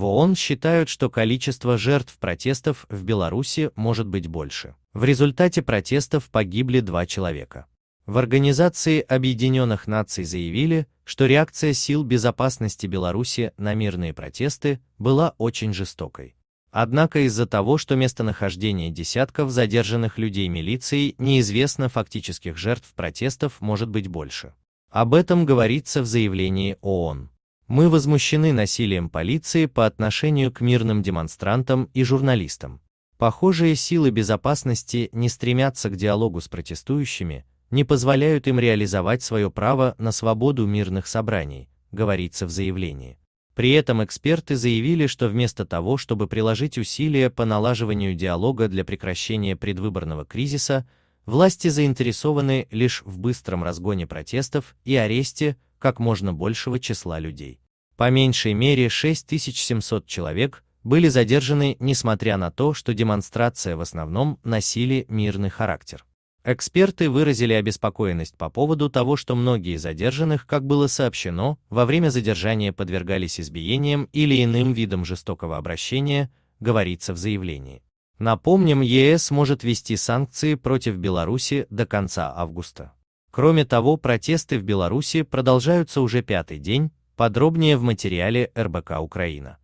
В ООН считают, что количество жертв протестов в Беларуси может быть больше. В результате протестов погибли два человека. В Организации Объединенных Наций заявили, что реакция сил безопасности Беларуси на мирные протесты была очень жестокой. Однако из-за того, что местонахождение десятков задержанных людей милицией неизвестно фактических жертв протестов может быть больше. Об этом говорится в заявлении ООН. Мы возмущены насилием полиции по отношению к мирным демонстрантам и журналистам. Похожие силы безопасности не стремятся к диалогу с протестующими, не позволяют им реализовать свое право на свободу мирных собраний, говорится в заявлении. При этом эксперты заявили, что вместо того, чтобы приложить усилия по налаживанию диалога для прекращения предвыборного кризиса, власти заинтересованы лишь в быстром разгоне протестов и аресте как можно большего числа людей. По меньшей мере 6700 человек были задержаны, несмотря на то, что демонстрация в основном носили мирный характер. Эксперты выразили обеспокоенность по поводу того, что многие задержанных, как было сообщено, во время задержания подвергались избиениям или иным видам жестокого обращения, говорится в заявлении. Напомним, ЕС может ввести санкции против Беларуси до конца августа. Кроме того, протесты в Беларуси продолжаются уже пятый день, подробнее в материале РБК Украина.